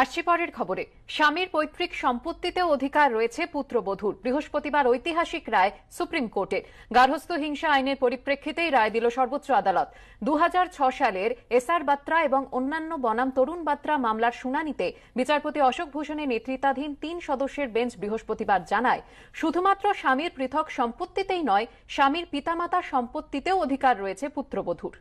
আসছে পরের খবরে স্বামীর পৈতৃক সম্পত্তিতেও অধিকার রয়েছে পুত্রবধূর বৃহস্পতিবার ঐতিহাসিক রায় সুপ্রিম কোর্টের গার্হস্থ হিংসা আইনের পরিপ্রেক্ষিতেই রায় দিল সর্বোচ্চ আদালত দু সালের এসআর বাত্রা এবং অন্যান্য বনাম তরুণ বাত্রা মামলার শুনানিতে বিচারপতি অশোক ভূষণের নেতৃত্বাধীন তিন সদস্যের বেঞ্চ বৃহস্পতিবার জানায় শুধুমাত্র স্বামীর পৃথক সম্পত্তিতেই নয় স্বামীর পিতামাতার সম্পত্তিতেও অধিকার রয়েছে পুত্রবধূর